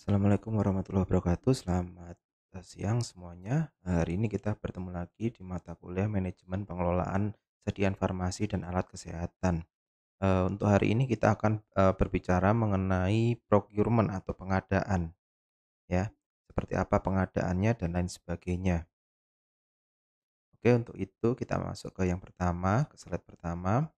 Assalamualaikum warahmatullahi wabarakatuh. Selamat eh, siang semuanya. Hari ini kita bertemu lagi di mata kuliah Manajemen Pengelolaan Sediaan Farmasi dan Alat Kesehatan. Eh, untuk hari ini kita akan eh, berbicara mengenai procurement atau pengadaan. Ya, seperti apa pengadaannya dan lain sebagainya. Oke, untuk itu kita masuk ke yang pertama, ke slide pertama.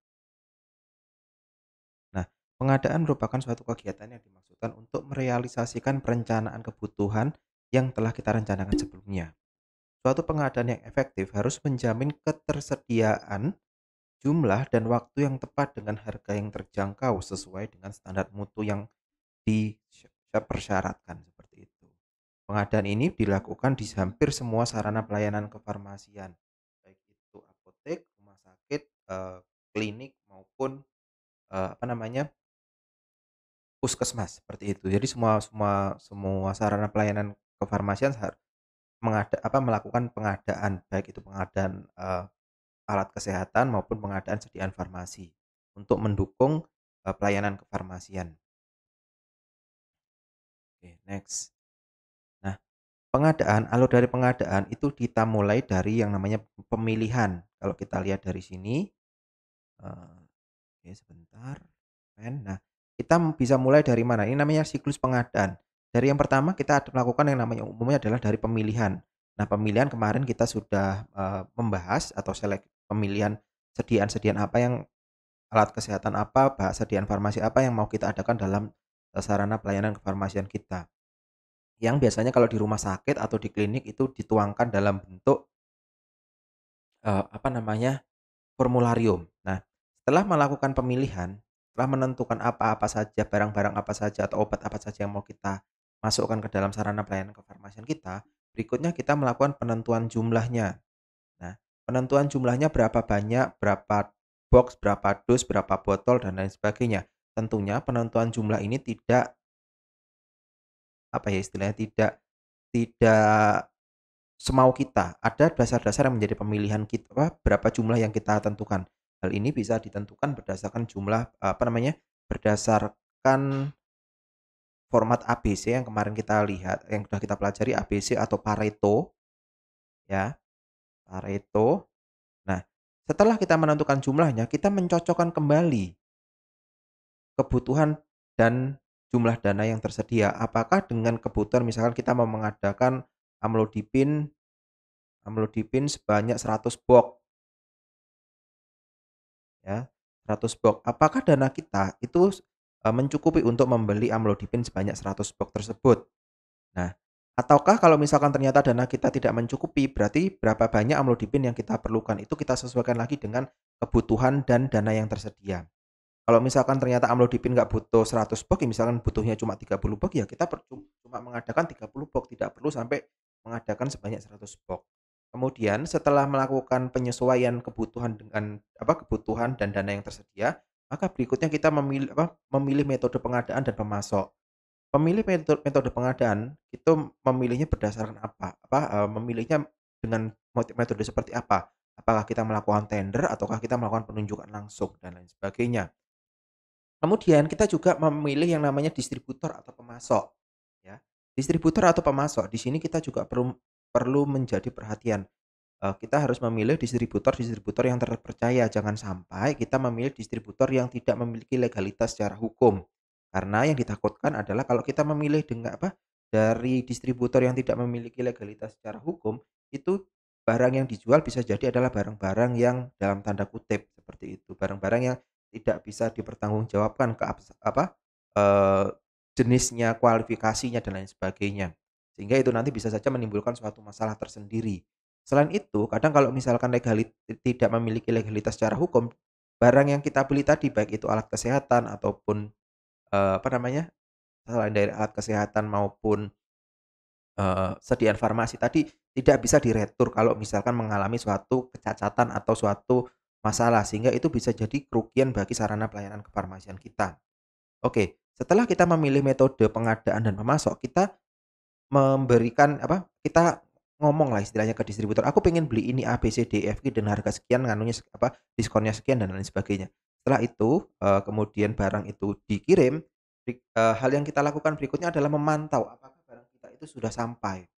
Nah, pengadaan merupakan suatu kegiatan yang dimaksud dibutuhkan untuk merealisasikan perencanaan kebutuhan yang telah kita rencanakan sebelumnya. Suatu pengadaan yang efektif harus menjamin ketersediaan jumlah dan waktu yang tepat dengan harga yang terjangkau sesuai dengan standar mutu yang dipersyaratkan seperti itu. Pengadaan ini dilakukan di hampir semua sarana pelayanan kefarmasian, baik itu apotek, rumah sakit, eh, klinik maupun eh, apa namanya puskesmas seperti itu. Jadi semua semua semua sarana pelayanan kefarmasian mengada apa melakukan pengadaan baik itu pengadaan uh, alat kesehatan maupun pengadaan sediaan farmasi untuk mendukung uh, pelayanan kefarmasian. Oke, okay, next. Nah, pengadaan alur dari pengadaan itu kita mulai dari yang namanya pemilihan. Kalau kita lihat dari sini uh, oke okay, sebentar. Nah, kita bisa mulai dari mana? Ini namanya siklus pengadaan. Dari yang pertama kita melakukan yang namanya umumnya adalah dari pemilihan. Nah, pemilihan kemarin kita sudah uh, membahas atau selek pemilihan sediaan-sediaan apa yang alat kesehatan apa, bahas sediaan farmasi apa yang mau kita adakan dalam eh, sarana pelayanan kefarmasian kita. Yang biasanya kalau di rumah sakit atau di klinik itu dituangkan dalam bentuk uh, apa namanya? formularium. Nah, setelah melakukan pemilihan, telah menentukan apa-apa saja, barang-barang apa saja atau obat apa saja yang mau kita masukkan ke dalam sarana pelayanan kefarmasian kita, berikutnya kita melakukan penentuan jumlahnya. Nah, penentuan jumlahnya berapa banyak, berapa box, berapa dus, berapa botol dan lain sebagainya. Tentunya penentuan jumlah ini tidak apa ya istilahnya tidak tidak semau kita. Ada dasar-dasar yang menjadi pemilihan kita berapa jumlah yang kita tentukan. Hal ini bisa ditentukan berdasarkan jumlah apa namanya? berdasarkan format ABC yang kemarin kita lihat, yang sudah kita pelajari ABC atau Pareto ya. Pareto. Nah, setelah kita menentukan jumlahnya, kita mencocokkan kembali kebutuhan dan jumlah dana yang tersedia. Apakah dengan kebutuhan misalkan kita mau mengadakan amlodipin amlodipin sebanyak 100 box ya 100 box apakah dana kita itu e, mencukupi untuk membeli amlodipin sebanyak 100 box tersebut nah ataukah kalau misalkan ternyata dana kita tidak mencukupi berarti berapa banyak amlodipin yang kita perlukan itu kita sesuaikan lagi dengan kebutuhan dan dana yang tersedia kalau misalkan ternyata amlodipin nggak butuh 100 box, ya misalkan butuhnya cuma 30 box, ya kita cuma mengadakan 30 box, tidak perlu sampai mengadakan sebanyak 100 box. Kemudian setelah melakukan penyesuaian kebutuhan dengan apa kebutuhan dan dana yang tersedia, maka berikutnya kita memilih apa, memilih metode pengadaan dan pemasok. Pemilih metode, metode pengadaan itu memilihnya berdasarkan apa? Apa eh, memilihnya dengan metode seperti apa? Apakah kita melakukan tender ataukah kita melakukan penunjukan langsung dan lain sebagainya. Kemudian kita juga memilih yang namanya distributor atau pemasok. Ya, distributor atau pemasok di sini kita juga perlu perlu menjadi perhatian. Eh, kita harus memilih distributor-distributor yang terpercaya. Jangan sampai kita memilih distributor yang tidak memiliki legalitas secara hukum. Karena yang ditakutkan adalah kalau kita memilih dengan apa? dari distributor yang tidak memiliki legalitas secara hukum, itu barang yang dijual bisa jadi adalah barang-barang yang dalam tanda kutip seperti itu, barang-barang yang tidak bisa dipertanggungjawabkan ke apa? Eh, jenisnya, kualifikasinya dan lain sebagainya. Sehingga itu nanti bisa saja menimbulkan suatu masalah tersendiri. Selain itu, kadang kalau misalkan legalit tidak memiliki legalitas secara hukum, barang yang kita beli tadi baik itu alat kesehatan ataupun eh, apa namanya? selain dari alat kesehatan maupun eh, sediaan farmasi tadi tidak bisa diretur kalau misalkan mengalami suatu kecacatan atau suatu masalah sehingga itu bisa jadi kerugian bagi sarana pelayanan kefarmasian kita. Oke, setelah kita memilih metode pengadaan dan pemasok, kita memberikan apa kita ngomong lah istilahnya ke distributor aku pengen beli ini A B C D e F G dan harga sekian nganunya apa diskonnya sekian dan lain sebagainya setelah itu eh, kemudian barang itu dikirim eh, hal yang kita lakukan berikutnya adalah memantau apakah barang kita itu sudah sampai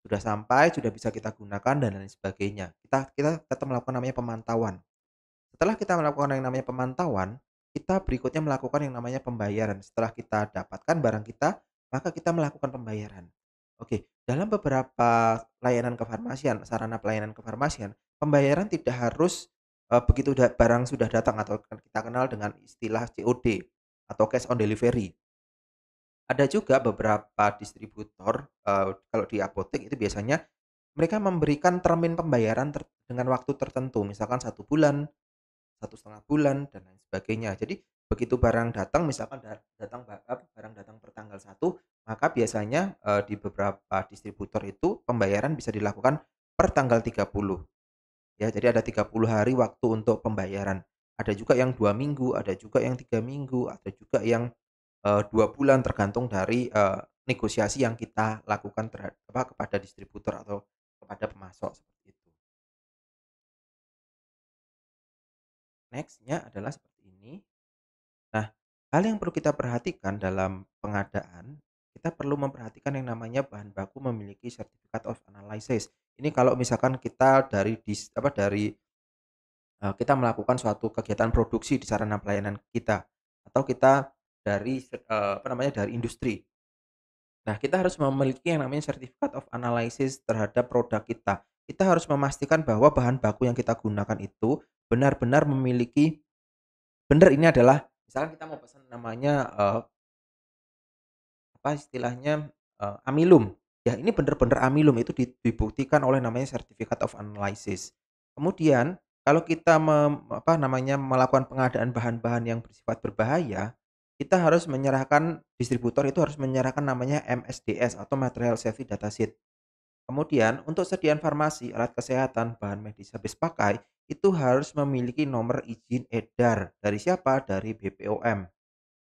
sudah sampai sudah bisa kita gunakan dan lain sebagainya kita kita tetap melakukan namanya pemantauan setelah kita melakukan yang namanya pemantauan kita berikutnya melakukan yang namanya pembayaran setelah kita dapatkan barang kita maka kita melakukan pembayaran Oke, dalam beberapa layanan kefarmasian, sarana pelayanan kefarmasian, pembayaran tidak harus e, begitu da- barang sudah datang atau kan kita kenal dengan istilah COD atau cash on delivery. Ada juga beberapa distributor e, kalau di apotek itu biasanya mereka memberikan termin pembayaran ter- dengan waktu tertentu, misalkan satu bulan, satu setengah bulan dan lain sebagainya. Jadi begitu barang datang misalkan datang barang datang per tanggal 1 maka biasanya uh, di beberapa distributor itu pembayaran bisa dilakukan per tanggal 30 ya jadi ada 30 hari waktu untuk pembayaran ada juga yang dua minggu ada juga yang tiga minggu ada juga yang eh, dua uh, bulan tergantung dari uh, negosiasi yang kita lakukan terhadap apa, kepada distributor atau kepada pemasok seperti itu nextnya adalah seperti ini Nah, hal yang perlu kita perhatikan dalam pengadaan, kita perlu memperhatikan yang namanya bahan baku memiliki sertifikat of analysis. Ini kalau misalkan kita dari dis, apa dari eh, kita melakukan suatu kegiatan produksi di sarana pelayanan kita atau kita dari eh, apa namanya dari industri. Nah, kita harus memiliki yang namanya sertifikat of analysis terhadap produk kita. Kita harus memastikan bahwa bahan baku yang kita gunakan itu benar-benar memiliki benar ini adalah misalkan kita mau pesan namanya uh, apa istilahnya uh, amilum ya ini benar-benar amilum itu dibuktikan oleh namanya certificate of analysis kemudian kalau kita mem, apa namanya melakukan pengadaan bahan-bahan yang bersifat berbahaya kita harus menyerahkan distributor itu harus menyerahkan namanya MSDS atau material safety data sheet Kemudian, untuk sediaan farmasi, alat kesehatan, bahan medis habis pakai, itu harus memiliki nomor izin edar. Dari siapa? Dari BPOM.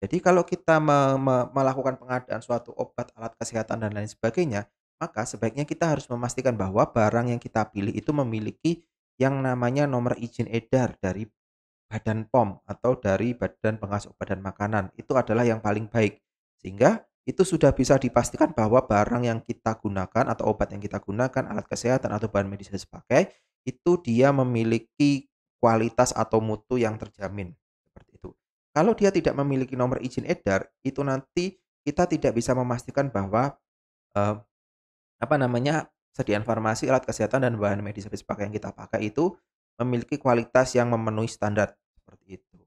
Jadi kalau kita me me melakukan pengadaan suatu obat, alat kesehatan, dan lain sebagainya, maka sebaiknya kita harus memastikan bahwa barang yang kita pilih itu memiliki yang namanya nomor izin edar dari Badan POM atau dari Badan pengasuh Obat dan Makanan. Itu adalah yang paling baik. Sehingga itu sudah bisa dipastikan bahwa barang yang kita gunakan atau obat yang kita gunakan, alat kesehatan atau bahan medis yang dipakai itu dia memiliki kualitas atau mutu yang terjamin seperti itu. Kalau dia tidak memiliki nomor izin edar, itu nanti kita tidak bisa memastikan bahwa eh, apa namanya sediaan farmasi, alat kesehatan dan bahan medis yang dipakai yang kita pakai itu memiliki kualitas yang memenuhi standar seperti itu.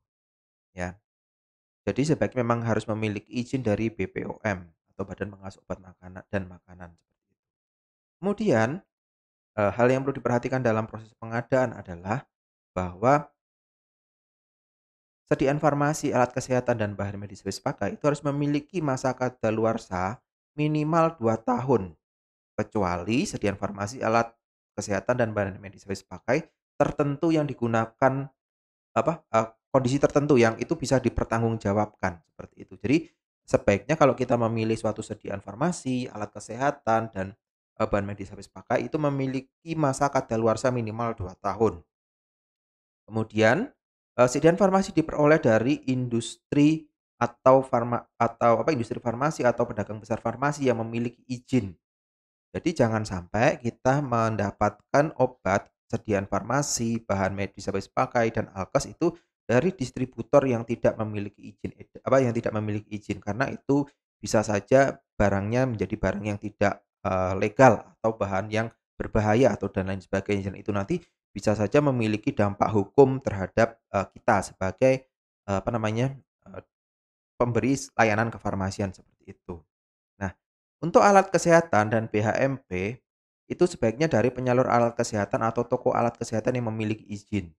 Ya. Jadi sebaiknya memang harus memiliki izin dari BPOM atau Badan Pengawas Obat Makanan dan Makanan seperti itu. Kemudian eh, hal yang perlu diperhatikan dalam proses pengadaan adalah bahwa sediaan farmasi, alat kesehatan dan bahan medis wis pakai itu harus memiliki masa kadaluarsa minimal 2 tahun kecuali sediaan farmasi, alat kesehatan dan bahan medis wis pakai tertentu yang digunakan apa eh, kondisi tertentu yang itu bisa dipertanggungjawabkan seperti itu. Jadi sebaiknya kalau kita memilih suatu sediaan farmasi, alat kesehatan dan eh, bahan medis habis pakai itu memiliki masa kadaluarsa minimal 2 tahun. Kemudian e, sediaan farmasi diperoleh dari industri atau farma atau apa industri farmasi atau pedagang besar farmasi yang memiliki izin. Jadi jangan sampai kita mendapatkan obat sediaan farmasi, bahan medis habis pakai dan alkes itu dari distributor yang tidak memiliki izin apa yang tidak memiliki izin karena itu bisa saja barangnya menjadi barang yang tidak uh, legal atau bahan yang berbahaya atau dan lain sebagainya dan itu nanti bisa saja memiliki dampak hukum terhadap uh, kita sebagai uh, apa namanya uh, pemberi layanan kefarmasian seperti itu. Nah, untuk alat kesehatan dan BHMP itu sebaiknya dari penyalur alat kesehatan atau toko alat kesehatan yang memiliki izin.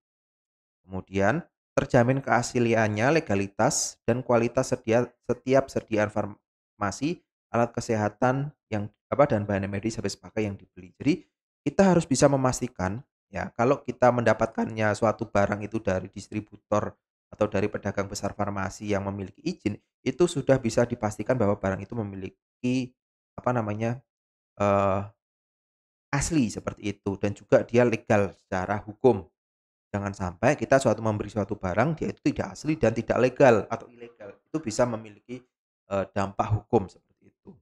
Kemudian terjamin keasliannya, legalitas, dan kualitas sedia, setiap sediaan farmasi, alat kesehatan yang apa dan bahan medis habis pakai yang dibeli. Jadi kita harus bisa memastikan ya kalau kita mendapatkannya suatu barang itu dari distributor atau dari pedagang besar farmasi yang memiliki izin itu sudah bisa dipastikan bahwa barang itu memiliki apa namanya uh, asli seperti itu dan juga dia legal secara hukum Jangan sampai kita suatu memberi suatu barang dia itu tidak asli dan tidak legal atau ilegal. Itu bisa memiliki eh, dampak hukum seperti itu.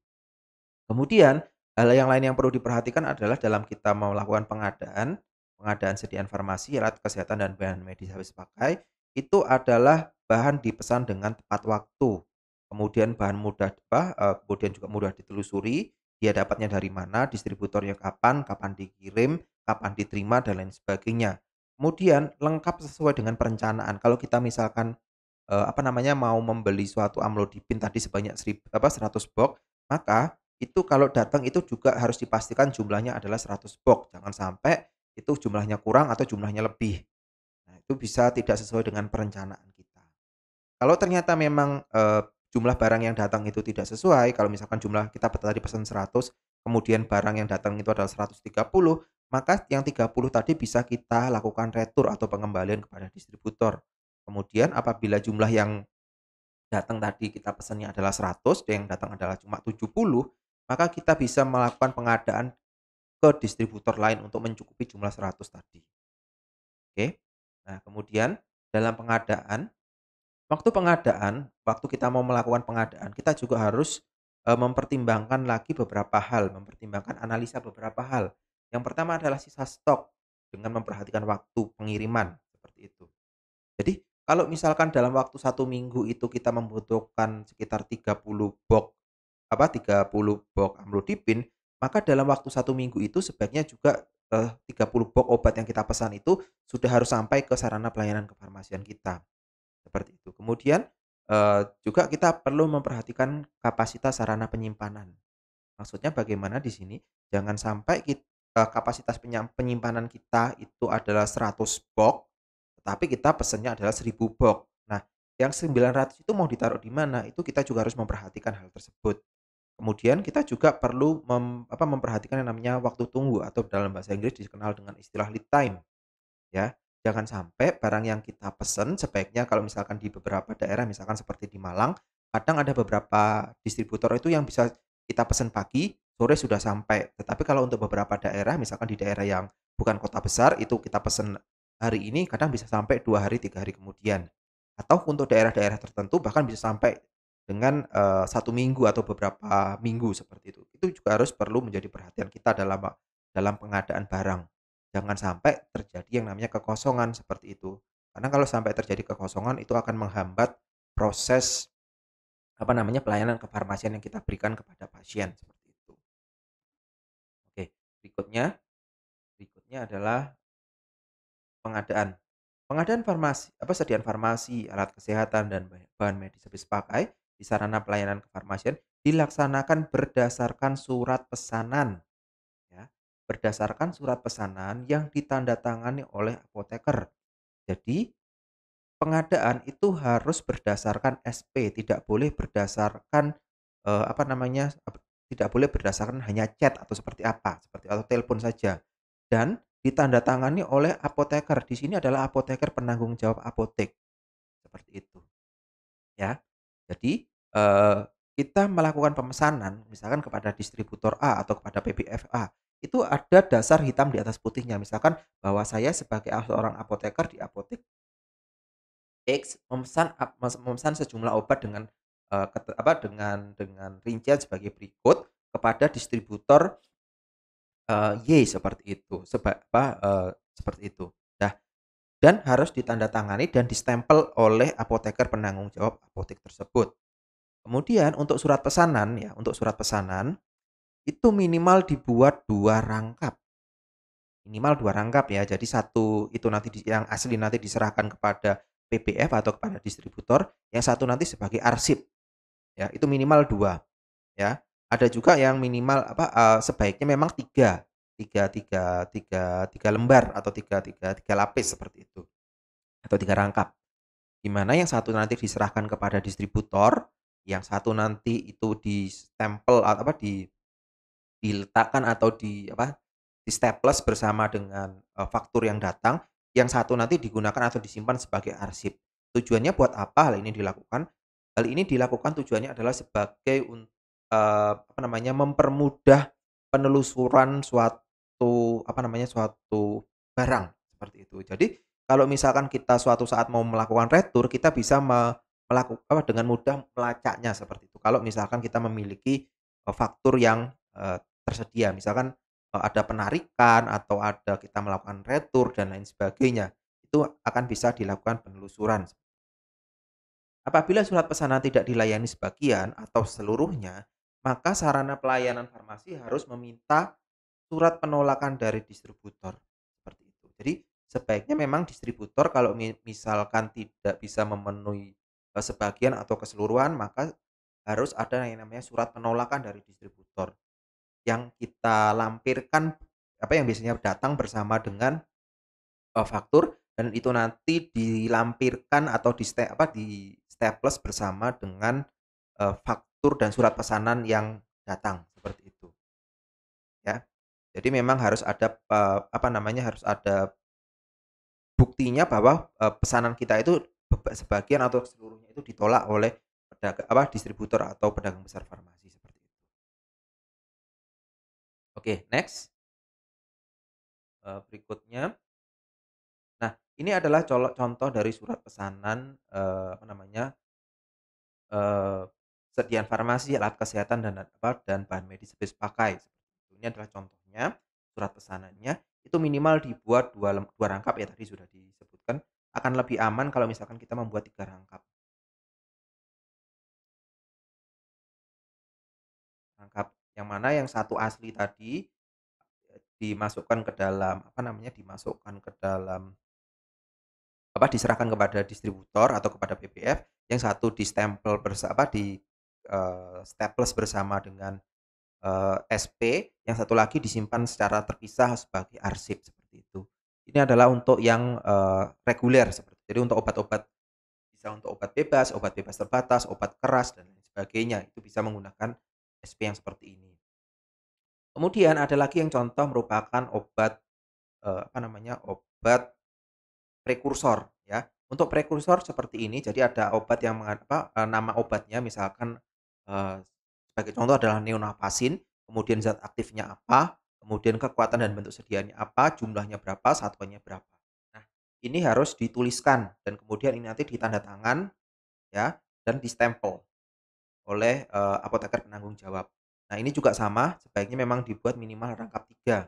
Kemudian hal yang lain yang perlu diperhatikan adalah dalam kita melakukan pengadaan, pengadaan sediaan farmasi, alat kesehatan dan bahan medis habis pakai itu adalah bahan dipesan dengan tepat waktu. Kemudian bahan mudah apa, eh, kemudian juga mudah ditelusuri, dia dapatnya dari mana, distributornya kapan, kapan dikirim, kapan diterima dan lain sebagainya. Kemudian lengkap sesuai dengan perencanaan. Kalau kita misalkan eh, apa namanya mau membeli suatu amlodipin tadi sebanyak 1000 apa 100 box, maka itu kalau datang itu juga harus dipastikan jumlahnya adalah 100 box. Jangan sampai itu jumlahnya kurang atau jumlahnya lebih. Nah, itu bisa tidak sesuai dengan perencanaan kita. Kalau ternyata memang eh, jumlah barang yang datang itu tidak sesuai, kalau misalkan jumlah kita tadi pesan 100, kemudian barang yang datang itu adalah 130, maka yang 30 tadi bisa kita lakukan retur atau pengembalian kepada distributor. Kemudian apabila jumlah yang datang tadi kita pesannya adalah 100, dan yang datang adalah cuma 70, maka kita bisa melakukan pengadaan ke distributor lain untuk mencukupi jumlah 100 tadi. Oke. Nah, kemudian dalam pengadaan waktu pengadaan, waktu kita mau melakukan pengadaan, kita juga harus e, mempertimbangkan lagi beberapa hal, mempertimbangkan analisa beberapa hal yang pertama adalah sisa stok dengan memperhatikan waktu pengiriman seperti itu. Jadi kalau misalkan dalam waktu satu minggu itu kita membutuhkan sekitar 30 box apa 30 box amlodipin, maka dalam waktu satu minggu itu sebaiknya juga 30 eh, box obat yang kita pesan itu sudah harus sampai ke sarana pelayanan kefarmasian kita. Seperti itu. Kemudian eh, juga kita perlu memperhatikan kapasitas sarana penyimpanan. Maksudnya bagaimana di sini? Jangan sampai kita uh, kapasitas penyimpanan kita itu adalah 100 box, tetapi kita pesennya adalah 1000 box. Nah, yang 900 itu mau ditaruh di mana? Itu kita juga harus memperhatikan hal tersebut. Kemudian kita juga perlu mem, apa, memperhatikan yang namanya waktu tunggu atau dalam bahasa Inggris dikenal dengan istilah lead time. Ya, jangan sampai barang yang kita pesen sebaiknya kalau misalkan di beberapa daerah misalkan seperti di Malang, kadang ada beberapa distributor itu yang bisa kita pesen pagi, Sore sudah sampai. Tetapi kalau untuk beberapa daerah, misalkan di daerah yang bukan kota besar, itu kita pesan hari ini kadang bisa sampai dua hari, tiga hari kemudian. Atau untuk daerah-daerah tertentu bahkan bisa sampai dengan uh, satu minggu atau beberapa minggu seperti itu. Itu juga harus perlu menjadi perhatian kita dalam dalam pengadaan barang. Jangan sampai terjadi yang namanya kekosongan seperti itu. Karena kalau sampai terjadi kekosongan itu akan menghambat proses apa namanya pelayanan kefarmasian yang kita berikan kepada pasien. Berikutnya, berikutnya adalah pengadaan. Pengadaan farmasi, apa? Sediaan farmasi, alat kesehatan, dan bahan medis habis pakai di sarana pelayanan kefarmasian dilaksanakan berdasarkan surat pesanan. Ya, berdasarkan surat pesanan yang ditandatangani oleh apoteker. Jadi, pengadaan itu harus berdasarkan SP, tidak boleh berdasarkan eh, apa namanya tidak boleh berdasarkan hanya chat atau seperti apa, seperti atau telepon saja. Dan ditandatangani oleh apoteker. Di sini adalah apoteker penanggung jawab apotek. Seperti itu. Ya. Jadi eh, kita melakukan pemesanan misalkan kepada distributor A atau kepada PBFA itu ada dasar hitam di atas putihnya misalkan bahwa saya sebagai seorang apoteker di apotek X memesan memesan sejumlah obat dengan uh, apa dengan dengan rincian sebagai berikut kepada distributor uh, Y seperti itu seba, apa, uh, seperti itu nah dan harus ditandatangani dan distempel oleh apoteker penanggung jawab apotek tersebut kemudian untuk surat pesanan ya untuk surat pesanan itu minimal dibuat dua rangkap minimal dua rangkap ya jadi satu itu nanti yang asli nanti diserahkan kepada PPF atau kepada distributor yang satu nanti sebagai arsip ya itu minimal dua ya ada juga yang minimal apa uh, sebaiknya memang tiga tiga tiga tiga tiga lembar atau tiga tiga tiga lapis seperti itu atau tiga rangkap mana yang satu nanti diserahkan kepada distributor yang satu nanti itu di stempel atau apa di diletakkan atau di apa di staples bersama dengan uh, faktur yang datang yang satu nanti digunakan atau disimpan sebagai arsip tujuannya buat apa hal ini dilakukan Hal ini dilakukan tujuannya adalah sebagai uh, apa namanya mempermudah penelusuran suatu apa namanya suatu barang seperti itu. Jadi kalau misalkan kita suatu saat mau melakukan retur, kita bisa me melakukan apa, dengan mudah melacaknya seperti itu. Kalau misalkan kita memiliki uh, faktur yang uh, tersedia, misalkan uh, ada penarikan atau ada kita melakukan retur dan lain sebagainya, itu akan bisa dilakukan penelusuran. Apabila surat pesanan tidak dilayani sebagian atau seluruhnya, maka sarana pelayanan farmasi harus meminta surat penolakan dari distributor. Seperti itu. Jadi sebaiknya memang distributor kalau misalkan tidak bisa memenuhi e, sebagian atau keseluruhan, maka harus ada yang namanya surat penolakan dari distributor yang kita lampirkan apa yang biasanya datang bersama dengan e, faktur dan itu nanti dilampirkan atau di apa di plus bersama dengan uh, faktur dan surat pesanan yang datang seperti itu. Ya. Jadi memang harus ada uh, apa namanya harus ada buktinya bahwa uh, pesanan kita itu sebagian atau seluruhnya itu ditolak oleh pedagang apa distributor atau pedagang besar farmasi seperti itu. Oke, okay, next. Uh, berikutnya ini adalah contoh dari surat pesanan, eee, eh, apa namanya, eee, eh, sediaan farmasi, alat kesehatan, dan apa, dan bahan medis habis pakai. Ini adalah contohnya, surat pesanannya, itu minimal dibuat dua dua rangkap ya tadi sudah disebutkan, akan lebih aman kalau misalkan kita membuat tiga rangkap. Rangkap, yang mana yang satu asli tadi, eh, dimasukkan ke dalam, apa namanya, dimasukkan ke dalam apa diserahkan kepada distributor atau kepada PPF yang satu di stempel bersama di uh, staples bersama dengan uh, eh, SP yang satu lagi disimpan secara terpisah sebagai arsip seperti itu ini adalah untuk yang uh, reguler seperti jadi untuk obat-obat bisa untuk obat bebas obat bebas terbatas obat keras dan lain sebagainya itu bisa menggunakan SP yang seperti ini kemudian ada lagi yang contoh merupakan obat uh, apa namanya obat prekursor ya. Untuk prekursor seperti ini jadi ada obat yang apa eh, nama obatnya misalkan eh, sebagai contoh adalah neonapasin, kemudian zat aktifnya apa, kemudian kekuatan dan bentuk sediaannya apa, jumlahnya berapa, satuannya berapa. Nah, ini harus dituliskan dan kemudian ini nanti ditanda tangan ya dan distempel oleh uh, apoteker penanggung jawab. Nah, ini juga sama, sebaiknya memang dibuat minimal rangkap tiga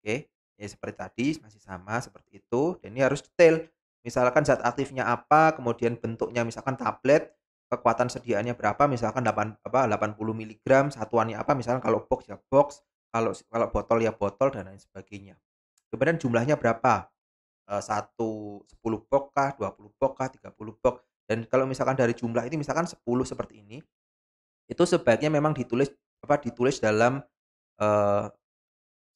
Oke ya seperti tadi masih sama seperti itu dan ini harus detail misalkan zat aktifnya apa kemudian bentuknya misalkan tablet kekuatan sediaannya berapa misalkan 8 apa 80 mg satuannya apa misalkan kalau box ya box kalau kalau botol ya botol dan lain sebagainya kemudian jumlahnya berapa eh, satu 10 box kah 20 box kah 30 box dan kalau misalkan dari jumlah ini misalkan 10 seperti ini itu sebaiknya memang ditulis apa ditulis dalam uh,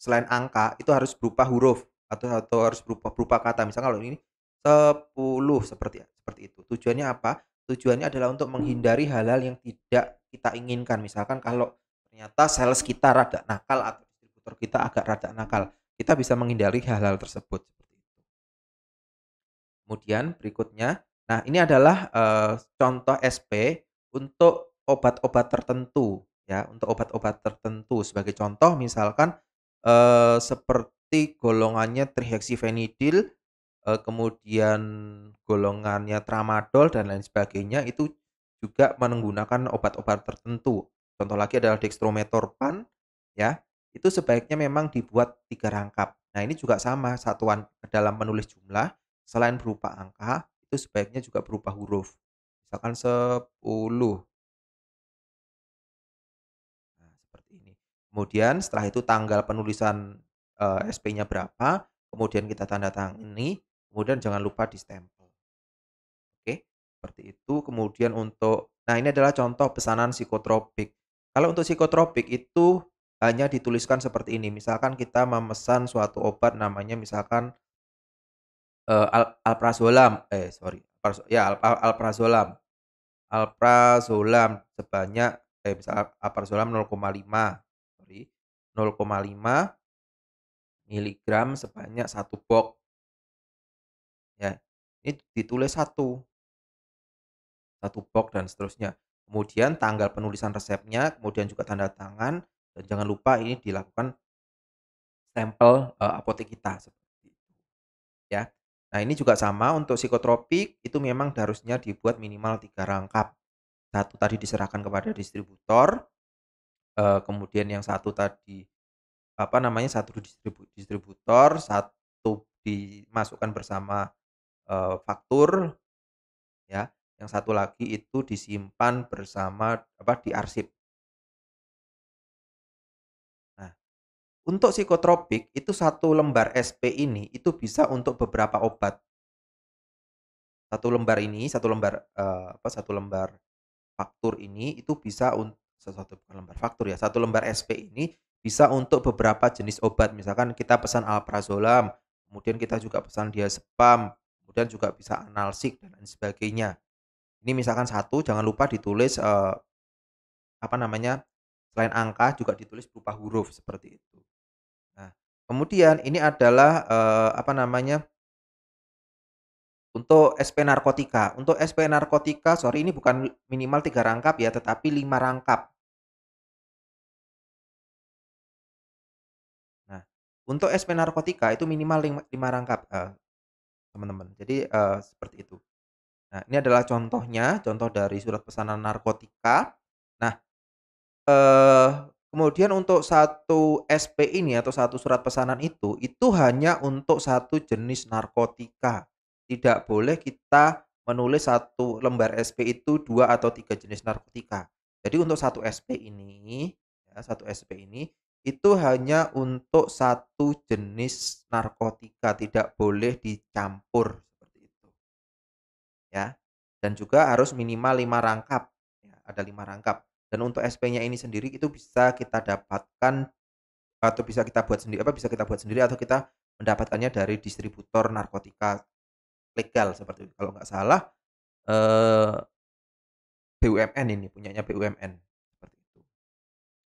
selain angka itu harus berupa huruf atau atau harus berupa berupa kata. misalnya kalau ini sepuluh seperti seperti itu. Tujuannya apa? Tujuannya adalah untuk menghindari halal yang tidak kita inginkan. Misalkan kalau ternyata sales kita rada nakal atau distributor kita agak rada nakal, kita bisa menghindari halal tersebut Kemudian berikutnya, nah ini adalah uh, contoh SP untuk obat-obat tertentu ya, untuk obat-obat tertentu. Sebagai contoh misalkan Eh, seperti golongannya trihexyphenidyl, uh, eh, kemudian golongannya tramadol dan lain sebagainya itu juga menggunakan obat-obat tertentu. Contoh lagi adalah dextrometorpan ya. Itu sebaiknya memang dibuat tiga rangkap. Nah, ini juga sama satuan dalam menulis jumlah selain berupa angka itu sebaiknya juga berupa huruf. Misalkan 10 Kemudian setelah itu tanggal penulisan uh, eh, hmm. SP-nya berapa, kemudian kita tanda tangan ini kemudian jangan lupa di stempel. Oke, seperti itu. Kemudian untuk nah ini adalah contoh pesanan psikotropik. Kalau untuk psikotropik itu hanya dituliskan seperti ini. Misalkan kita memesan suatu obat namanya misalkan uh, alprazolam, eh sorry, ya alprazolam, alprazolam sebanyak eh misalkan alprazolam 0,5 0,5 miligram sebanyak satu box. Ya, ini ditulis satu, satu box dan seterusnya. Kemudian tanggal penulisan resepnya, kemudian juga tanda tangan dan jangan lupa ini dilakukan sampel uh, apotek kita seperti itu. Ya. Nah, ini juga sama untuk psikotropik itu memang harusnya dibuat minimal tiga rangkap. Satu tadi diserahkan kepada distributor, uh, kemudian yang satu tadi apa namanya satu distribu distributor satu dimasukkan bersama uh, faktur ya yang satu lagi itu disimpan bersama apa diarsip nah untuk psikotropik itu satu lembar SP ini itu bisa untuk beberapa obat satu lembar ini satu lembar uh, apa satu lembar faktur ini itu bisa untuk sesuatu lembar faktur ya satu lembar SP ini bisa untuk beberapa jenis obat misalkan kita pesan alprazolam kemudian kita juga pesan dia spam kemudian juga bisa analsik dan lain sebagainya ini misalkan satu jangan lupa ditulis eh, apa namanya selain angka juga ditulis berupa huruf seperti itu nah kemudian ini adalah eh, apa namanya untuk SP narkotika, untuk SP narkotika, sorry ini bukan minimal tiga rangkap ya, tetapi lima rangkap. Nah, untuk SP narkotika itu minimal lima rangkap, eh, teman-teman. Uh, Jadi uh, seperti itu. Nah, ini adalah contohnya, contoh dari surat pesanan narkotika. Nah, eh, kemudian untuk satu SP ini atau satu surat pesanan itu, itu hanya untuk satu jenis narkotika tidak boleh kita menulis satu lembar SP itu dua atau tiga jenis narkotika. Jadi untuk satu SP ini, ya, satu SP ini itu hanya untuk satu jenis narkotika, tidak boleh dicampur seperti itu. Ya. Dan juga harus minimal lima rangkap. Ya, ada lima rangkap. Dan untuk SP-nya ini sendiri itu bisa kita dapatkan atau bisa kita buat sendiri apa bisa kita buat sendiri atau kita mendapatkannya dari distributor narkotika legal seperti itu. Kalau nggak salah eh, BUMN ini punyanya BUMN seperti itu.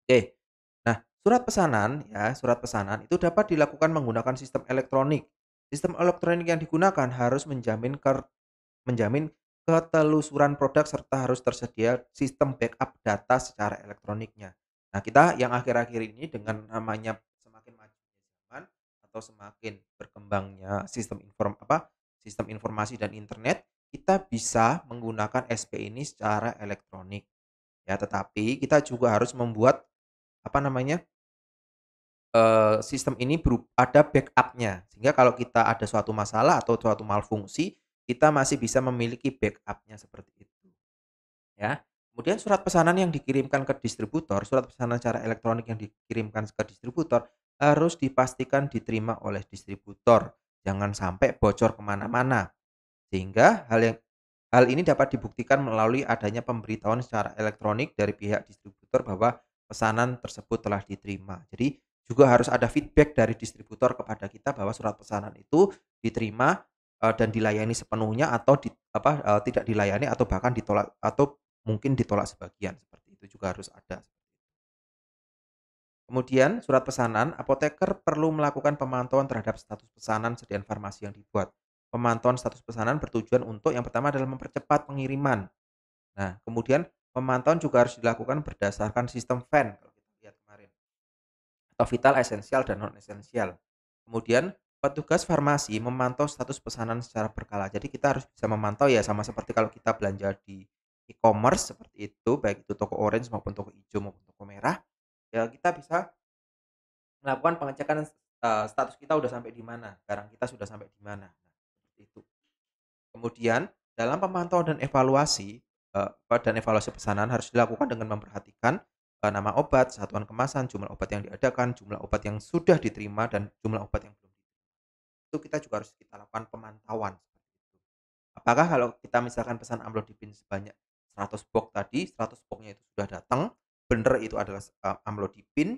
Oke. Nah, surat pesanan ya, surat pesanan itu dapat dilakukan menggunakan sistem elektronik. Sistem elektronik yang digunakan harus menjamin ker, menjamin ketelusuran produk serta harus tersedia sistem backup data secara elektroniknya. Nah, kita yang akhir-akhir ini dengan namanya semakin maju zaman atau semakin berkembangnya sistem inform apa Sistem Informasi dan Internet, kita bisa menggunakan SP ini secara elektronik. Ya, tetapi kita juga harus membuat apa namanya? Uh, sistem ini berupa, ada backupnya sehingga kalau kita ada suatu masalah atau suatu malfungsi kita masih bisa memiliki backupnya seperti itu ya kemudian surat pesanan yang dikirimkan ke distributor surat pesanan secara elektronik yang dikirimkan ke distributor harus dipastikan diterima oleh distributor jangan sampai bocor kemana-mana. Sehingga hal yang hal ini dapat dibuktikan melalui adanya pemberitahuan secara elektronik dari pihak distributor bahwa pesanan tersebut telah diterima. Jadi juga harus ada feedback dari distributor kepada kita bahwa surat pesanan itu diterima eh, dan dilayani sepenuhnya atau di, apa, eh, tidak dilayani atau bahkan ditolak atau mungkin ditolak sebagian seperti itu juga harus ada. Kemudian, surat pesanan, apoteker perlu melakukan pemantauan terhadap status pesanan sediaan farmasi yang dibuat. Pemantauan status pesanan bertujuan untuk yang pertama adalah mempercepat pengiriman. Nah, kemudian pemantauan juga harus dilakukan berdasarkan sistem fan e kalau kita lihat kemarin. Atau vital, esensial, dan non-esensial. Kemudian, petugas farmasi memantau status pesanan secara berkala. Jadi kita harus bisa memantau ya sama seperti kalau kita belanja di e-commerce seperti itu, baik itu toko orange maupun toko hijau maupun toko merah ya kita bisa melakukan pengecekan uh, status kita udah sampai di mana, barang kita sudah sampai di mana. Nah, itu. Kemudian dalam pemantauan dan evaluasi uh, dan evaluasi pesanan harus dilakukan dengan memperhatikan uh, nama obat, satuan kemasan, jumlah obat yang diadakan, jumlah obat yang sudah diterima dan jumlah obat yang belum diterima. Itu kita juga harus kita lakukan pemantauan Apakah kalau kita misalkan pesan amlodipin sebanyak 100 box tadi, 100 boxnya itu sudah datang, benar itu adalah uh, amlodipin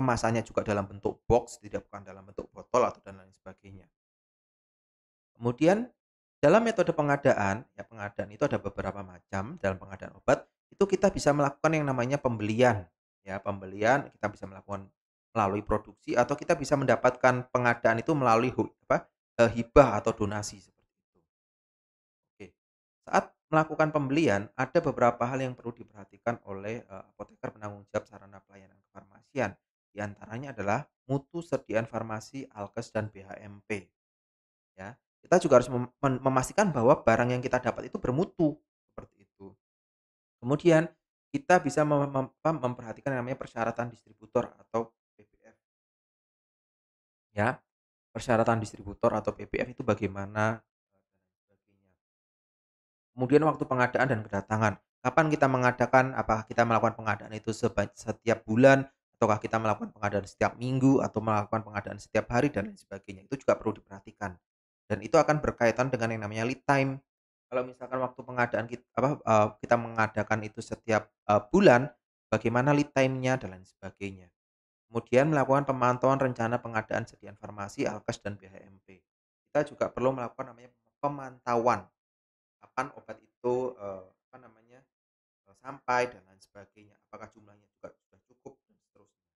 kemasannya juga dalam bentuk box tidak bukan dalam bentuk botol atau dan lain sebagainya kemudian dalam metode pengadaan ya pengadaan itu ada beberapa macam dalam pengadaan obat itu kita bisa melakukan yang namanya pembelian ya pembelian kita bisa melakukan melalui produksi atau kita bisa mendapatkan pengadaan itu melalui apa, eh, hibah atau donasi seperti itu. Oke. Saat melakukan pembelian, ada beberapa hal yang perlu diperhatikan oleh uh, apoteker penanggung jawab sarana pelayanan kefarmasian. Di antaranya adalah mutu sediaan farmasi, alkes, dan BHMP. Ya, kita juga harus mem memastikan bahwa barang yang kita dapat itu bermutu seperti itu. Kemudian kita bisa mem mem memperhatikan yang namanya persyaratan distributor atau PPF. Ya, persyaratan distributor atau PPF itu bagaimana Kemudian waktu pengadaan dan kedatangan. Kapan kita mengadakan? Apakah kita melakukan pengadaan itu setiap bulan ataukah kita melakukan pengadaan setiap minggu atau melakukan pengadaan setiap hari dan lain sebagainya. Itu juga perlu diperhatikan. Dan itu akan berkaitan dengan yang namanya lead time. Kalau misalkan waktu pengadaan kita apa eh, kita mengadakan itu setiap eh, bulan, bagaimana lead time-nya dan lain sebagainya. Kemudian melakukan pemantauan rencana pengadaan sediaan farmasi, alkes dan BHMP. Kita juga perlu melakukan namanya pemantauan kapan obat itu uh, apa namanya uh, sampai dan lain sebagainya apakah jumlahnya juga sudah cukup dan seterusnya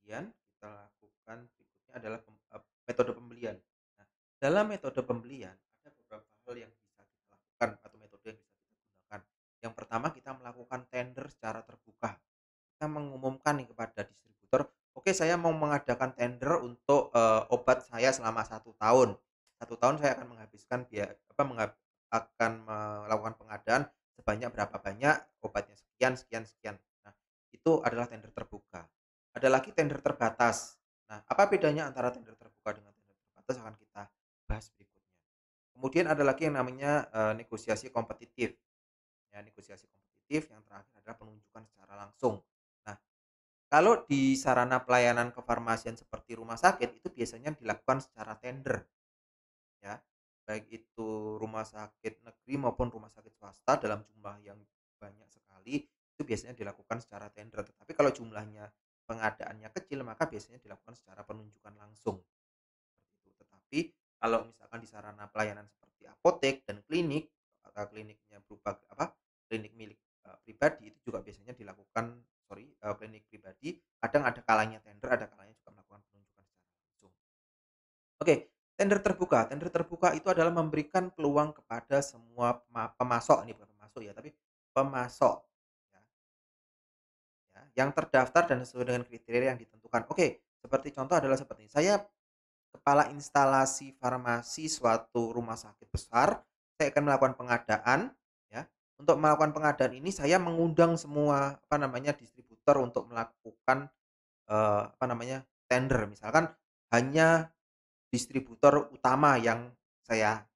kemudian kita lakukan berikutnya adalah pem, uh, metode pembelian nah, dalam metode pembelian ada beberapa hal yang bisa kita lakukan atau metode yang bisa kita gunakan yang pertama kita melakukan tender secara terbuka kita mengumumkan nih kepada distributor oke saya mau mengadakan tender untuk uh, obat saya selama satu tahun satu tahun saya akan menghabiskan biaya apa menghab, akan melakukan pengadaan sebanyak berapa banyak obatnya sekian sekian sekian nah itu adalah tender terbuka ada lagi tender terbatas nah apa bedanya antara tender terbuka dengan tender terbatas akan kita bahas berikutnya kemudian ada lagi yang namanya e, negosiasi kompetitif ya negosiasi kompetitif yang terakhir adalah penunjukan secara langsung Nah kalau di sarana pelayanan kefarmasian seperti rumah sakit itu biasanya dilakukan secara tender ya baik itu rumah sakit negeri maupun rumah sakit swasta dalam jumlah yang banyak sekali itu biasanya dilakukan secara tender tetapi kalau jumlahnya pengadaannya kecil maka biasanya dilakukan secara penunjukan langsung tetapi kalau misalkan di sarana pelayanan seperti apotek dan klinik atau kliniknya berupa apa klinik milik eh, pribadi itu juga biasanya dilakukan sorry eh, klinik pribadi kadang ada kalanya tender tender terbuka. Tender terbuka itu adalah memberikan peluang kepada semua pemasok ini bukan pemasok ya, tapi pemasok ya. ya. yang terdaftar dan sesuai dengan kriteria yang ditentukan. Oke, seperti contoh adalah seperti ini. Saya kepala instalasi farmasi suatu rumah sakit besar, saya akan melakukan pengadaan ya. Untuk melakukan pengadaan ini saya mengundang semua apa namanya distributor untuk melakukan eh, apa namanya tender misalkan hanya distributor utama yang saya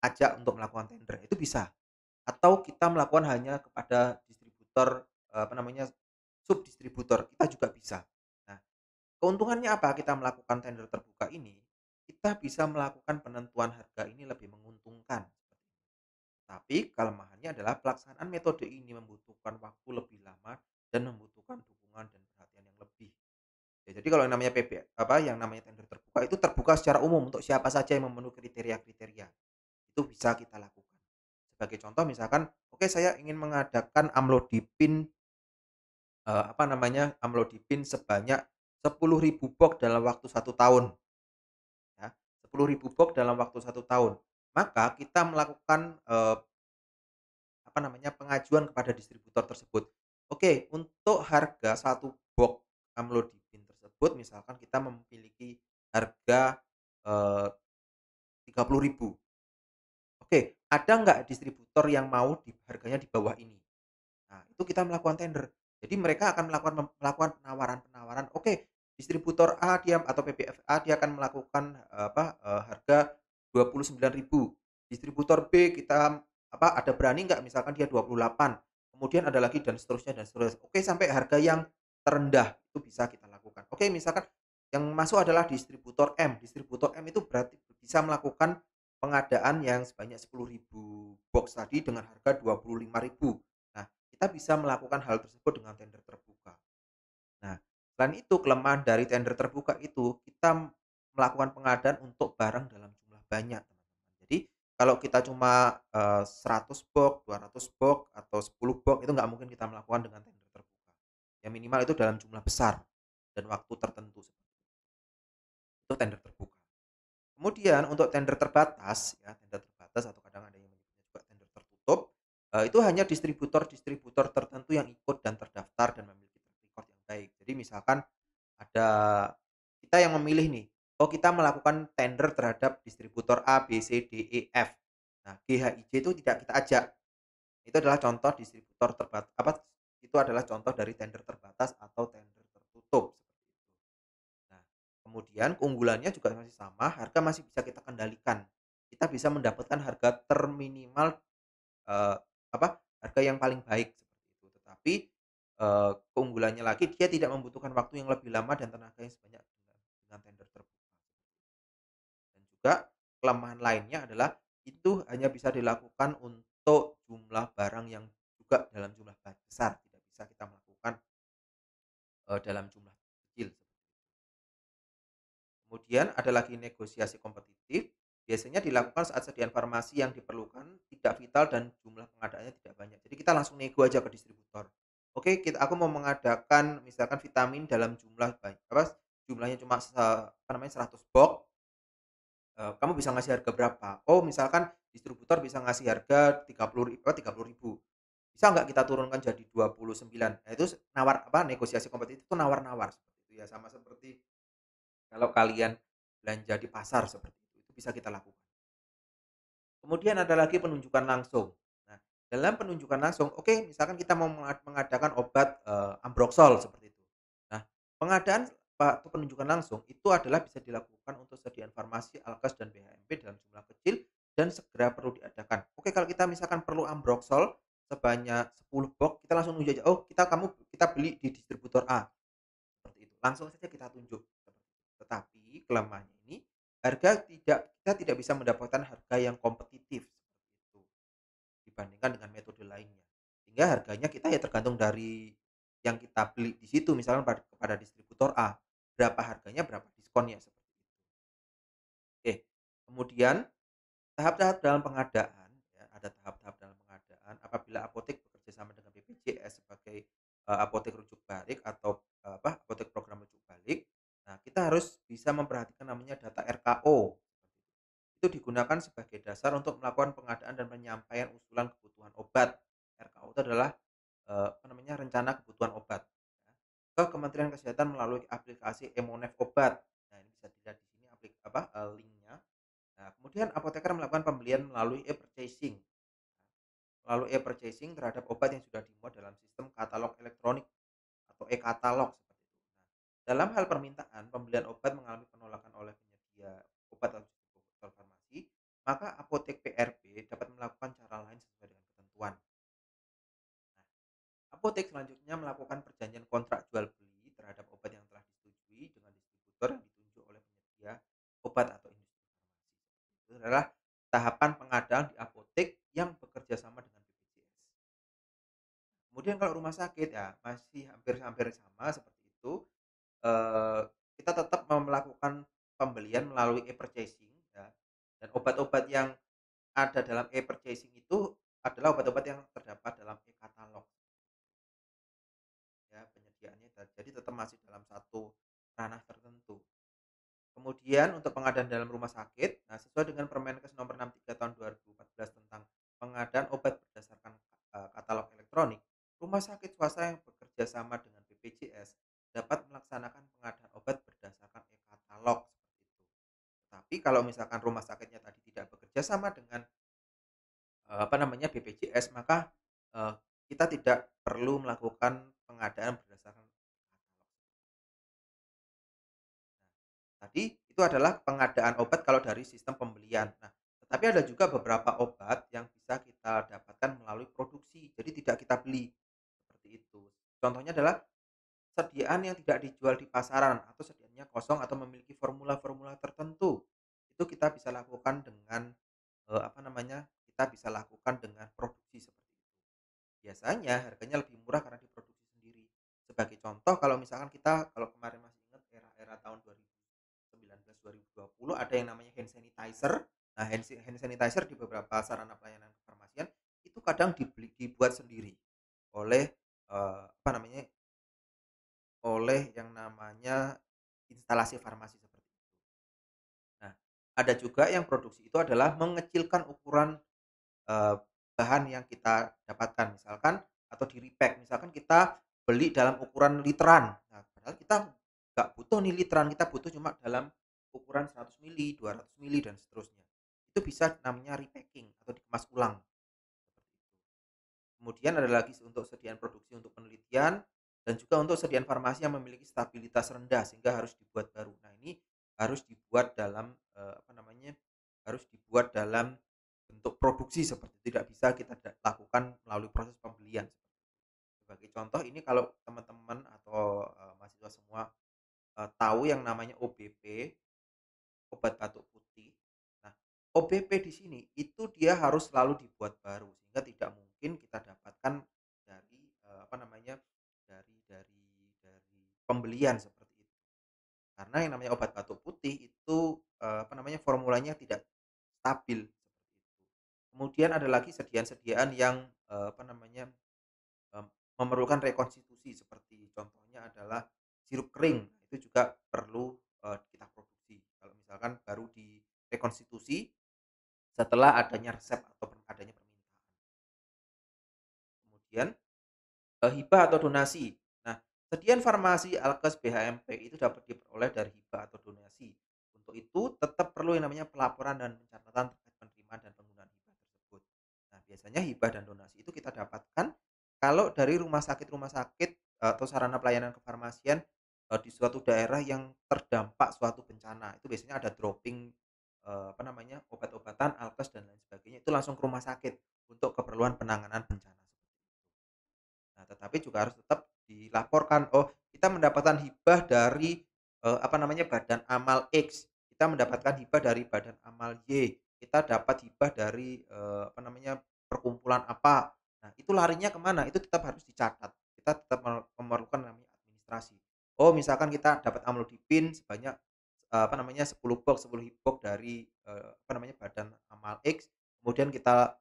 ajak untuk melakukan tender itu bisa atau kita melakukan hanya kepada distributor eh, apa namanya sub distributor kita juga bisa nah keuntungannya apa kita melakukan tender terbuka ini kita bisa melakukan penentuan harga ini lebih menguntungkan tapi kelemahannya adalah pelaksanaan metode ini membutuhkan waktu lebih lama dan membutuhkan dukungan dan Ya, jadi kalau yang namanya PP apa yang namanya tender terbuka itu terbuka secara umum untuk siapa saja yang memenuhi kriteria-kriteria. Itu bisa kita lakukan. Sebagai contoh misalkan, oke okay, saya ingin mengadakan amlodipin eh, apa namanya? amlodipin sebanyak 10.000 box dalam waktu satu tahun. Ya, 10.000 box dalam waktu satu tahun. Maka kita melakukan eh, apa namanya? pengajuan kepada distributor tersebut. Oke, okay, untuk harga satu box amlodipin tersebut misalkan kita memiliki harga tiga puluh ribu oke ada nggak distributor yang mau di harganya di bawah ini nah itu kita melakukan tender jadi mereka akan melakukan melakukan penawaran penawaran oke distributor A dia atau PPFA dia akan melakukan e, apa e, harga 29.000 distributor B kita apa ada berani nggak misalkan dia 28 kemudian ada lagi dan seterusnya dan seterusnya oke sampai harga yang terendah itu bisa kita lakukan lakukan oke misalkan yang masuk adalah distributor M distributor M itu berarti bisa melakukan pengadaan yang sebanyak 10.000 box tadi dengan harga 25.000 nah kita bisa melakukan hal tersebut dengan tender terbuka nah selain itu kelemahan dari tender terbuka itu kita melakukan pengadaan untuk barang dalam jumlah banyak teman-teman jadi kalau kita cuma uh, eh, 100 box, 200 box atau 10 box itu nggak mungkin kita melakukan dengan tender terbuka. Yang minimal itu dalam jumlah besar dan waktu tertentu. Itu tender terbuka. Kemudian untuk tender terbatas, ya tender terbatas atau kadang ada yang menyebutnya juga tender tertutup, eh, itu hanya distributor-distributor tertentu yang ikut dan terdaftar dan memiliki record yang baik. Jadi misalkan ada kita yang memilih nih, oh kita melakukan tender terhadap distributor A, B, C, D, E, F. Nah, g h i j itu tidak kita ajak. Itu adalah contoh distributor terbatas apa itu adalah contoh dari tender terbatas atau tender tertutup. Kemudian keunggulannya juga masih sama, harga masih bisa kita kendalikan. Kita bisa mendapatkan harga terminimal uh, apa? harga yang paling baik seperti itu. Tetapi eh, keunggulannya lagi dia tidak membutuhkan waktu yang lebih lama dan tenaga yang sebanyak dengan, dengan tender terbuka. Dan juga kelemahan lainnya adalah itu hanya bisa dilakukan untuk jumlah barang yang juga dalam jumlah besar, tidak bisa kita melakukan uh, dalam jumlah Kemudian ada lagi negosiasi kompetitif, biasanya dilakukan saat sediaan farmasi yang diperlukan tidak vital dan jumlah pengadaannya tidak banyak. Jadi kita langsung nego aja ke distributor. Oke, kita aku mau mengadakan misalkan vitamin dalam jumlah banyak apa jumlahnya cuma se, apa namanya 100 box. Eh, kamu bisa ngasih harga berapa? Oh, misalkan distributor bisa ngasih harga 30 ribu, 30 ribu. Bisa nggak kita turunkan jadi 29? Nah, itu nawar apa negosiasi kompetitif itu nawar-nawar seperti itu ya sama seperti kalau kalian belanja di pasar seperti itu, itu bisa kita lakukan. Kemudian ada lagi penunjukan langsung. Nah, dalam penunjukan langsung, oke, okay, misalkan kita mau mengadakan obat uh, ambroxol seperti itu. Nah, pengadaan atau penunjukan langsung itu adalah bisa dilakukan untuk sediaan farmasi, alkes dan BHMP dalam jumlah kecil dan segera perlu diadakan. Oke, kalau kita misalkan perlu ambroxol sebanyak 10 box, kita langsung nunjuk aja, oh kita kamu kita beli di distributor A. Seperti itu. Langsung saja kita tunjuk. Tetapi kelemahannya ini harga tidak kita tidak bisa mendapatkan harga yang kompetitif seperti itu dibandingkan dengan metode lainnya. Sehingga harganya kita ya tergantung dari yang kita beli di situ misalnya pada, kepada distributor A berapa harganya berapa diskonnya seperti itu. Oke, kemudian tahap-tahap dalam pengadaan ya, ada tahap-tahap dalam pengadaan apabila apotek bekerja sama dengan BPJS sebagai uh, apotek rujuk balik atau uh, apa apotek program rujuk balik Nah, kita harus bisa memperhatikan namanya data RKO. Itu digunakan sebagai dasar untuk melakukan pengadaan dan penyampaian usulan kebutuhan obat. RKO itu adalah eh, apa namanya rencana kebutuhan obat ya, ke Kementerian Kesehatan melalui aplikasi Emonef Obat. Nah, ini bisa dilihat di sini aplik apa eh, linknya. Nah, kemudian apoteker melakukan pembelian melalui e-purchasing. Melalui e-purchasing terhadap obat yang sudah dimuat dalam sistem katalog elektronik atau e-katalog dalam hal permintaan, pembelian obat mengalami penolakan oleh penyedia obat atau distributor farmasi, maka apotek PRP dapat melakukan cara lain sesuai dengan ketentuan. Nah, apotek selanjutnya melakukan perjanjian kontrak jual beli terhadap obat yang telah disetujui dengan distributor yang ditunjuk oleh penyedia obat atau industri farmasi. Itu adalah tahapan pengadaan di apotek yang bekerja sama dengan Kemudian kalau rumah sakit ya masih hampir-hampir sama seperti itu kita tetap melakukan pembelian melalui e-purchasing ya. dan obat-obat yang ada dalam e-purchasing itu adalah obat-obat yang terdapat dalam e-katalog ya penyediaannya jadi tetap masih dalam satu ranah tertentu kemudian untuk pengadaan dalam rumah sakit nah sesuai dengan Permenkes nomor 63 tahun 2014 tentang pengadaan obat berdasarkan katalog elektronik rumah sakit swasta yang bekerja sama dengan BPJS dapat melaksanakan pengadaan obat berdasarkan e-katalog seperti itu. Tetapi kalau misalkan rumah sakitnya tadi tidak bekerja sama dengan eh, apa namanya BPJS maka eh, kita tidak perlu melakukan pengadaan berdasarkan nah, tadi itu adalah pengadaan obat kalau dari sistem pembelian. Nah, tetapi ada juga beberapa obat yang bisa kita dapatkan melalui produksi, jadi tidak kita beli seperti itu. Contohnya adalah sediaan yang tidak dijual di pasaran atau sediaannya kosong atau memiliki formula-formula tertentu. Itu kita bisa lakukan dengan eh, apa namanya? Kita bisa lakukan dengan produksi seperti itu. Biasanya harganya lebih murah karena diproduksi sendiri. Sebagai contoh kalau misalkan kita kalau kemarin masih ingat era-era tahun 2019 2020 ada yang namanya hand sanitizer. Nah, hand, sanitizer di beberapa sarana pelayanan kefarmasian itu kadang dibeli, dibuat sendiri oleh namanya instalasi farmasi seperti itu. Nah, ada juga yang produksi itu adalah mengecilkan ukuran eh, bahan yang kita dapatkan misalkan atau di repack misalkan kita beli dalam ukuran literan. Nah, padahal kita nggak butuh nih literan, kita butuh cuma dalam ukuran 100 mili, 200 mili dan seterusnya. Itu bisa namanya repacking atau dikemas ulang. Kemudian ada lagi untuk sediaan produksi untuk penelitian, dan juga untuk sediaan farmasi yang memiliki stabilitas rendah sehingga harus dibuat baru. Nah, ini harus dibuat dalam eh, apa namanya? harus dibuat dalam bentuk produksi seperti itu. tidak bisa kita lakukan melalui proses pembelian. Sebagai contoh ini kalau teman-teman atau eh, mahasiswa semua eh, tahu yang namanya OBP obat batuk putih. Nah, OBP di sini itu dia harus selalu dibuat baru sehingga tidak mungkin kita dapatkan dari apa namanya pembelian seperti itu. Karena yang namanya obat batuk putih itu eh, apa namanya formulanya tidak stabil Kemudian ada lagi sediaan-sediaan yang eh, apa namanya eh, memerlukan rekonstitusi seperti contohnya adalah sirup kering itu juga perlu kita produksi. Kalau misalkan baru direkonstitusi setelah adanya resep atau adanya permintaan. Kemudian hibah atau donasi Sedian farmasi Alkes BHMP itu dapat diperoleh dari hibah atau donasi. Untuk itu, tetap perlu yang namanya pelaporan dan pencatatan terkait penerimaan dan penggunaan hibah tersebut. Nah, biasanya hibah dan donasi itu kita dapatkan kalau dari rumah sakit-rumah sakit eh, atau sarana pelayanan kefarmasian eh, di suatu daerah yang terdampak suatu bencana. Itu biasanya ada dropping eh, apa namanya obat-obatan, alkes dan lain sebagainya itu langsung ke rumah sakit untuk keperluan penanganan bencana Nah, tetapi juga harus tetap dilaporkan oh kita mendapatkan hibah dari eh, apa namanya badan amal X kita mendapatkan hibah dari badan amal Y kita dapat hibah dari eh, apa namanya perkumpulan apa nah itu larinya kemana itu tetap harus dicatat kita tetap memerlukan namanya administrasi oh misalkan kita dapat amal dipin sebanyak eh, apa namanya 10 box 10 hibok dari eh, apa namanya badan amal X kemudian kita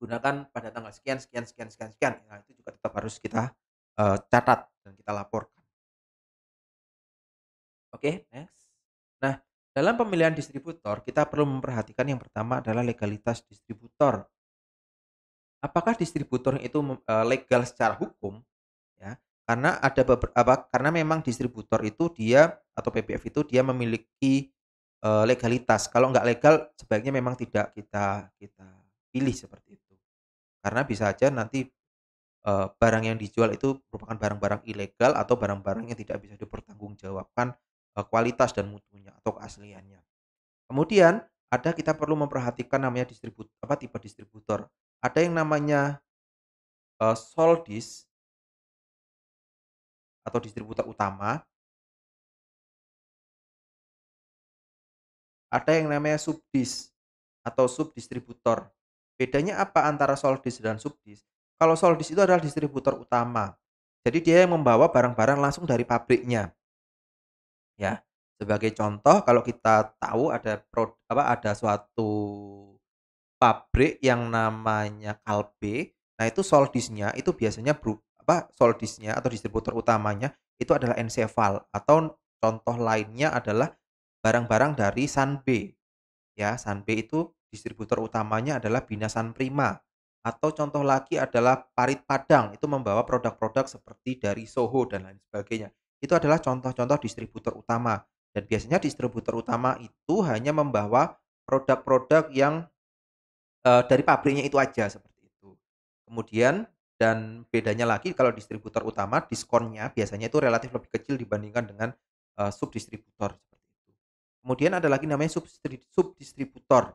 gunakan pada tanggal sekian sekian sekian sekian sekian nah itu juga tetap harus kita uh, catat dan kita laporkan. Oke, okay, next. Nah, dalam pemilihan distributor, kita perlu memperhatikan yang pertama adalah legalitas distributor. Apakah distributor itu eh, legal secara hukum? Ya, karena ada beberapa karena memang distributor itu dia atau PPF itu dia memiliki eh, legalitas. Kalau nggak legal, sebaiknya memang tidak kita kita pilih seperti itu. Karena bisa aja nanti uh, barang yang dijual itu merupakan barang-barang ilegal atau barang-barang yang tidak bisa dipertanggungjawabkan uh, kualitas dan mutunya atau keasliannya. Kemudian ada kita perlu memperhatikan namanya distributor apa tipe distributor. Ada yang namanya uh, eh, soldis atau distributor utama. Ada yang namanya subdis atau subdistributor. Bedanya apa antara soldis dan subdis? Kalau Soldis itu adalah distributor utama. Jadi dia yang membawa barang-barang langsung dari pabriknya. Ya. Sebagai contoh kalau kita tahu ada produk, apa ada suatu pabrik yang namanya Kalbe, nah itu soldisnya itu biasanya bro, apa soldisnya atau distributor utamanya itu adalah Enceval atau contoh lainnya adalah barang-barang dari Sanbe. Ya, Sanbe itu distributor utamanya adalah Binasan Prima. Atau contoh lagi adalah parit Padang, itu membawa produk-produk seperti dari Soho dan lain sebagainya. Itu adalah contoh-contoh distributor utama. Dan biasanya distributor utama itu hanya membawa produk-produk yang uh, dari pabriknya itu aja seperti itu. Kemudian dan bedanya lagi kalau distributor utama diskonnya biasanya itu relatif lebih kecil dibandingkan dengan uh, eh, distributor seperti itu. Kemudian ada lagi namanya sub distributor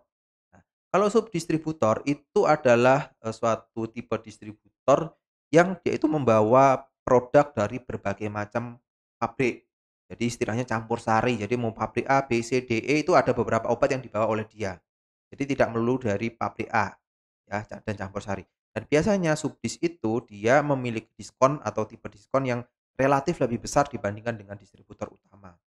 kalau sub distributor itu adalah eh, suatu tipe distributor yang dia itu membawa produk dari berbagai macam pabrik. Jadi istilahnya campur sari. Jadi mau pabrik A, B, C, D, E itu ada beberapa obat yang dibawa oleh dia. Jadi tidak melulu dari pabrik A ya dan campur sari. Dan biasanya subdis itu dia memiliki diskon atau tipe diskon yang relatif lebih besar dibandingkan dengan distributor utama.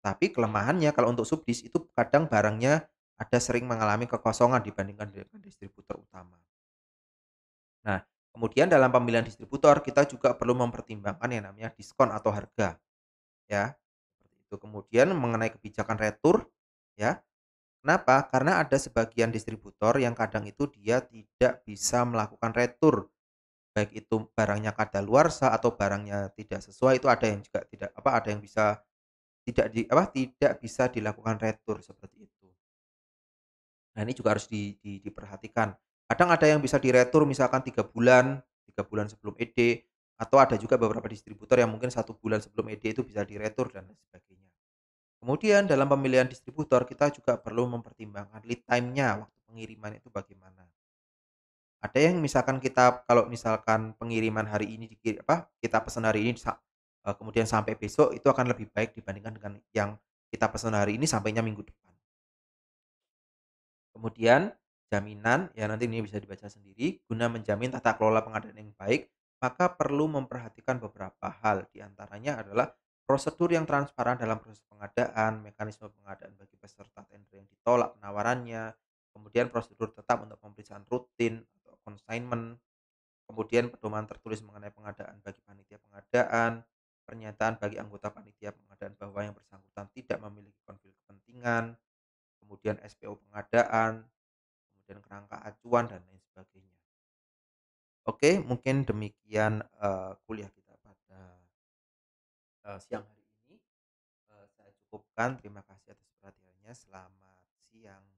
Tapi kelemahannya kalau untuk subdis itu kadang barangnya ada sering mengalami kekosongan dibandingkan dengan distributor utama. Nah, kemudian dalam pemilihan distributor kita juga perlu mempertimbangkan yang namanya diskon atau harga. Ya. Seperti itu. Kemudian mengenai kebijakan retur, ya. Kenapa? Karena ada sebagian distributor yang kadang itu dia tidak bisa melakukan retur baik itu barangnya kadaluarsa atau barangnya tidak sesuai itu ada yang juga tidak apa ada yang bisa tidak di apa tidak bisa dilakukan retur seperti itu Nah ini juga harus di, di, diperhatikan. Kadang ada yang bisa diretur misalkan tiga bulan, tiga bulan sebelum ED, atau ada juga beberapa distributor yang mungkin satu bulan sebelum ED itu bisa diretur dan lain sebagainya. Kemudian dalam pemilihan distributor kita juga perlu mempertimbangkan lead time-nya waktu pengiriman itu bagaimana. Ada yang misalkan kita kalau misalkan pengiriman hari ini dikirim apa kita pesan hari ini eh, kemudian sampai besok itu akan lebih baik dibandingkan dengan yang kita pesan hari ini sampainya minggu depan. Kemudian jaminan, ya nanti ini bisa dibaca sendiri, guna menjamin tata kelola pengadaan yang baik, maka perlu memperhatikan beberapa hal. Di antaranya adalah prosedur yang transparan dalam proses pengadaan, mekanisme pengadaan bagi peserta tender yang ditolak penawarannya, kemudian prosedur tetap untuk pemeriksaan rutin atau consignment, kemudian pedoman tertulis mengenai pengadaan bagi panitia pengadaan, pernyataan bagi anggota panitia pengadaan bahwa yang bersangkutan tidak memiliki konflik kepentingan, kemudian SPO pengadaan, kemudian kerangka acuan dan lain sebagainya. Oke, mungkin demikian uh, kuliah kita pada uh, siang hari ini. Uh, saya cukupkan. Terima kasih atas perhatiannya. Selamat siang.